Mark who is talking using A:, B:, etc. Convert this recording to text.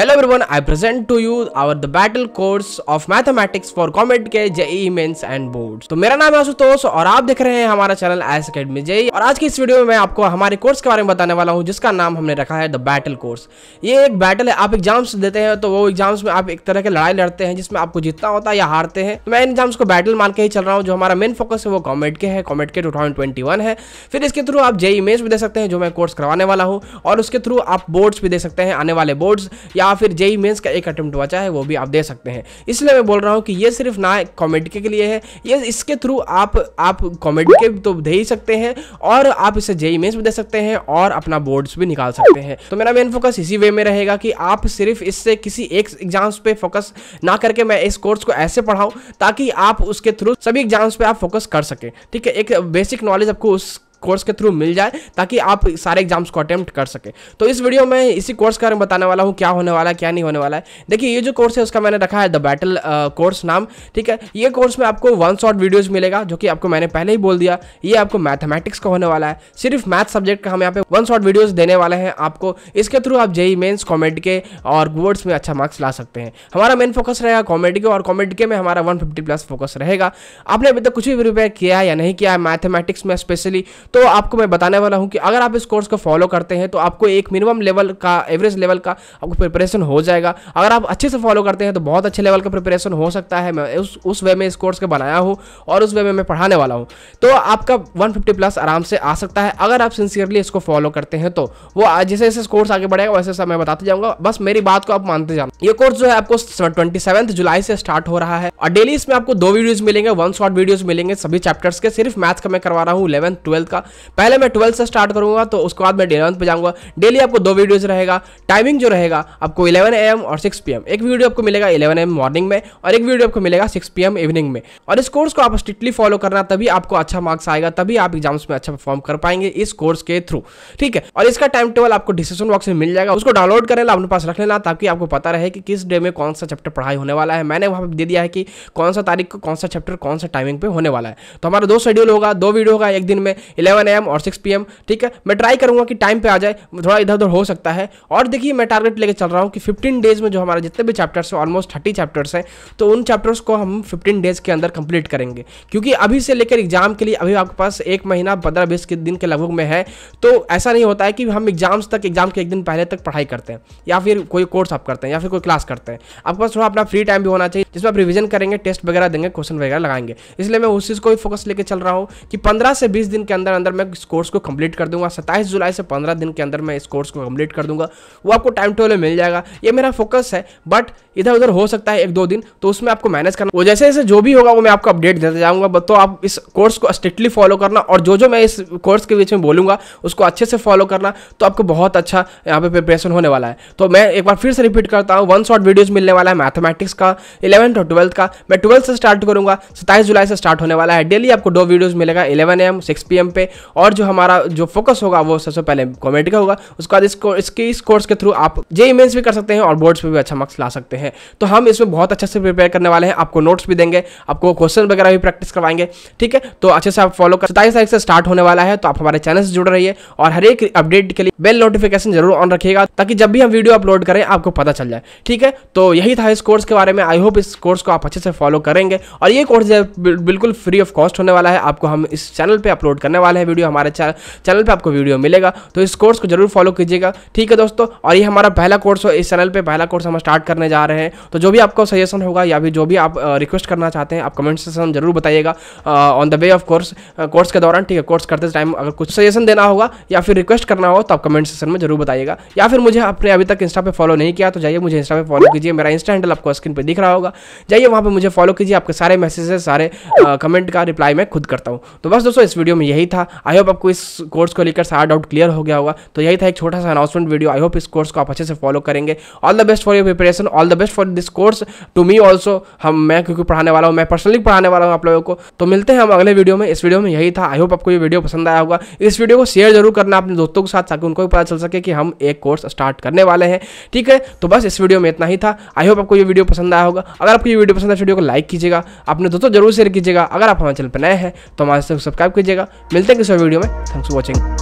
A: Hello everyone I present to you our the battle course of mathematics for comet के JEE Mains and boards. तो मेरा नाम है आशुतोष और आप देख रहे हैं हमारा चैनल एस अकेडमी जेई और आज की इस वीडियो में मैं आपको हमारे कोर्स के बारे में बताने वाला हूँ जिसका नाम हमने रखा है द बैटल कोर्स ये एक बैटल है आप एग्जाम्स देते हैं तो वो एग्जाम्स में आप एक तरह की लड़ाई लड़ते हैं जिसमें आपको जीतना होता है या हारते हैं तो मैं इन एग्जाम्स को बैटल मान के ही चल रहा हूँ जो हमारा मेन फोकस है वो कॉमेट के है कॉमेट के टू है फिर इसके थ्रू आप जेई मेन्स e भी दे सकते हैं जो मैं कोर्स करवाने वाला हूँ और उसके थ्रू आप बोर्ड्स भी दे सकते हैं आने वाले बोर्ड्स या या फिर जेई मेन्स का एक अटैम्प्ट बचा है वो भी आप दे सकते हैं इसलिए मैं बोल रहा हूँ कि ये सिर्फ ना कॉमेडी के लिए है ये इसके थ्रू आप आप कॉमेडी के तो दे ही सकते हैं और आप इसे जेई मेन्स भी दे सकते हैं और अपना बोर्ड्स भी निकाल सकते हैं तो मेरा मेन फोकस इसी वे में रहेगा कि आप सिर्फ इससे किसी एक एग्जाम्स पे फोकस ना करके मैं इस कोर्स को ऐसे पढ़ाऊँ ताकि आप उसके थ्रू सभी एग्जाम्स पे आप फोकस कर सकें ठीक है एक बेसिक नॉलेज आपको उस कोर्स के थ्रू मिल जाए ताकि आप सारे एग्जाम्स को अटैम्प्ट कर सकें तो इस वीडियो में इसी कोर्स के बारे में बताने वाला हूँ क्या होने वाला है क्या नहीं होने वाला है देखिए ये जो कोर्स है उसका मैंने रखा है द बैटल कोर्स नाम ठीक है ये कोर्स में आपको वन शॉट वीडियोज मिलेगा जो कि आपको मैंने पहले ही बोल दिया ये आपको मैथमेटिक्स का होने वाला है सिर्फ मैथ सब्जेक्ट का हम यहाँ पे वन शॉट वीडियोज देने वाले हैं आपको इसके थ्रू आप जेई मेन्स कॉमेडी के और वर्ड्स में अच्छा मार्क्स ला सकते हैं हमारा मेन फोकस रहेगा कॉमेडी के और कॉमेडी के में हमारा वन प्लस फोकस रहेगा आपने अभी तक कुछ भी प्रिपेयर किया या नहीं किया है मैथमेटिक्स में स्पेशली तो आपको मैं बताने वाला हूँ कि अगर आप इस कोर्स को फॉलो करते हैं तो आपको एक मिनिमम लेवल का एवरेज लेवल का आपको प्रिपरेशन हो जाएगा अगर आप अच्छे से फॉलो करते हैं तो बहुत अच्छे लेवल का प्रिपरेशन हो सकता है मैं उस उस वे में इस कोर्स को बनाया हूँ और उस वे में मैं पढ़ाने वाला हूँ तो आपका वन प्लस आराम से आ सकता है अगर आप सिंसियरली इसको फॉलो करते हैं तो वो जैसे जैसे कोर्स आगे बढ़ेगा वैसे सब मैं बताते जाऊँगा बस मेरी बात को आप मानते जाना ये कोर्स जो है आपको ट्वेंटी जुलाई से स्टार्ट हो रहा है और डेली इसमें आपको दो वीडियोज मिलेंगे वन शॉर्ट वीडियोज मिलेंगे सभी चैप्टर्स के सिर्फ मैथ का मैं करवा रहा हूँ इलेवंथ ट्वेल्थ का करूँगा पहले मैं ट्वेल्थ से स्टार्ट करूंगा तो उसके बाद मैं इलेवंथ पर जाऊंगा डेली आपको दो वीडियोज़ रहेगा टाइमिंग जो रहेगा आपको इलेवन ए और सिक्स पी एक वीडियो आपको मिलेगा इलेवन ए मॉर्निंग में और एक वीडियो आपको मिलेगा सिक्स पी इवनिंग में और इस कोर्स को आप स्ट्रिक्टली फॉलो करना तभी आपको अच्छा मार्क्स आएगा तभी आप एग्जाम्स में अच्छा परफॉर्म कर पाएंगे इस कोर्स के थ्रू ठीक है और इसका टाइम टेबल आपको डिस्क्रिप्शन बॉक्स में मिल जाएगा उसको डाउनलोड करें अपने पास रख लेना ताकि आपको पता रहे कि किस डे में कौन सा चैप्टर पढ़ाई होने वाला है मैंने वहां पर दे दिया है कि कौन सा तारीख को कौन सा चैप्टर कौन सा टाइमिंग पे होने वाला है तो हमारा दो शेड्यूल होगा दो वीडियो होगा एक दिन में इलेवन एम और सिक्स पी ठीक है मैं ट्राई करूंगा कि टाइम पर आ जाए थोड़ा इधर उधर हो सकता है और देखिए मैं टारगेट लेकर चल रहा हूँ कि फिफ्टीन डेज में जो हमारे जितने भी चैप्टर्स हैं ऑलमोस्ट थर्टी चैप्टर्स हैं तो उन चैप्टर्स को हम फिफ्टीन डेज के अंदर कंप्लीट करेंगे क्योंकि अभी से लेकर एग्जाम के लिए अभी आपके पास एक महीना पंद्रह बीस के दिन के लगभग में है तो ऐसा नहीं होता है कि हम एग्जाम्स तक एग्जाम के एक दिन पहले तक पढ़ाई करते हैं या फिर कोई कोर्स आप करते हैं या फिर कोई क्लास करते हैं आपके पास थोड़ा अपना फ्री टाइम भी होना चाहिए जिसमें आप रिविजन करेंगे टेस्ट वगैरह देंगे क्वेश्चन वगैरह लगाएंगे इसलिए मैं उस चीज़ को ही फोकस लेकर चल रहा हूँ कि पंद्रह से बीस दिन के अंदर अंदर मैं इस कोर्स को कंप्लीट कर दूंगा सत्ताईस जुलाई से पंद्रह दिन के अंदर मैं इस कोर्स को कंप्लीट कर दूंगा वो आपको टाइम टेबल मिल जाएगा ये मेरा फोकस है बट इधर उधर हो सकता है एक दो दिन तो उसमें आपको मैनेज करना वो जैसे जैसे जो भी होगा वो मैं आपको अपडेट देता जाऊंगा तो आप इस कोर्स को स्ट्रिक्टली फॉलो करना और जो जो मैं इस कोर्स के बीच में बोलूँगा उसको अच्छे से फॉलो करना तो आपको बहुत अच्छा यहाँ पे प्रिपरेशन होने वाला है तो मैं एक बार फिर से रिपीट करता हूँ वन शॉट वीडियोज़ मिलने वाला है मैथमेटिक्स का इलेवंथ और ट्वेल्थ का मैं ट्वेल्थ से स्टार्ट करूंगा सत्ताईस जुलाई से स्टार्ट होने वाला है डेली आपको दो वीडियोज़ मिलेगा eleven M six P M पे और जो हमारा जो फोकस होगा वो सबसे पहले कॉमेडी का होगा उसके बाद इसको इसके इस कोर्स के थ्रू आप जे इमेज भी कर सकते हैं और बोर्ड्स पर भी अच्छा मार्क्स ला सकते हैं हैं तो हम इसमें बहुत अच्छे से प्रिपेयर करने वाले हैं आपको नोट्स भी देंगे आपको क्वेश्चन वगैरह भी प्रैक्टिस करवाएंगे ठीक है तो अच्छे से आप फॉलो कर सताईस तारीख से स्टार्ट होने वाला है तो आप हमारे चैनल से जुड़ रहिए और हर एक अपडेट के लिए बेल नोटिफिकेशन जरूर ऑन रखिएगा ताकि जब भी हम वीडियो अपलोड करें आपको पता चल जाए ठीक है तो यही था इस कोर्स के बारे में आई होप इस कोर्स को आप अच्छे से फॉलो करेंगे और ये कोर्स बिल्कुल फ्री ऑफ कॉस्ट होने वाला है आपको हम इस चैनल पर अपलोड करने वाले हैं वीडियो हमारे चैनल पर आपको वीडियो मिलेगा तो इस कोर्स को जरूर फॉलो कीजिएगा ठीक है दोस्तों और ये हमारा पहला कोर्स हो इस चैनल पर पहला कोर्स हम स्टार्ट करने जा रहे हैं रहे हैं तो जो भी आपको सजेशन होगा या भी जो भी आप रिक्वेस्ट करना चाहते हैं आप कमेंट सेशन जरूर बताइएगा on the way of course course के दौरान ठीक है कोर्स करते टाइम अगर कुछ सजेशन देना होगा या फिर रिक्वेस्ट करना हो तो आप कमेंट सेशन में जरूर बताइएगा या फिर मुझे आपने अभी तक इंस्टा पर फॉलो नहीं किया तो जाइए मुझे इंस्टा पर फॉलो कीजिए मेरा इंस्टा हैंडल आपको स्क्रीन पर दिख रहा होगा जाइए वहाँ पर मुझे फॉलो कीजिए आपके सारे मैसेजेस सारे कमेंट का रिप्लाई मैं खुद करता हूँ तो बस दोस्तों इस वीडियो में यही था आई होप आपको इस कोर्स को लेकर सारा डाउट क्लियर हो गया होगा तो यही था एक छोटा सा अनाउंसमेंट वीडियो आई होप इस कोर्स को आप अच्छे से फॉलो करेंगे all the best for your preparation all the best for this course to me also हम मैं क्योंकि पढ़ाने वाला हूँ मैं पर्सनली पढ़ाने वाला हूँ आप लोगों को तो मिलते हैं हम अगले वीडियो में इस वीडियो में यही था आई होप आपको ये वीडियो पसंद आया होगा इस वीडियो को शेयर जरूर करना अपने दोस्तों के साथ ताकि उनको भी पता चल सके कि हम एक कोर्स स्टार्ट करने वाले हैं ठीक है तो बस इस वीडियो में इतना ही था आई होप आपको ये वीडियो पसंद आया होगा अगर आपको ये वीडियो पसंद है वीडियो को लाइक कीजिएगा अपने दोस्तों जरूर शेयर कीजिएगा अगर आप हमारे चैनल पर नए हैं तो हमारे सब्सक्राइब कीजिएगा मिलते हैं किसी वीडियो में थैंक्स फॉर वॉचिंग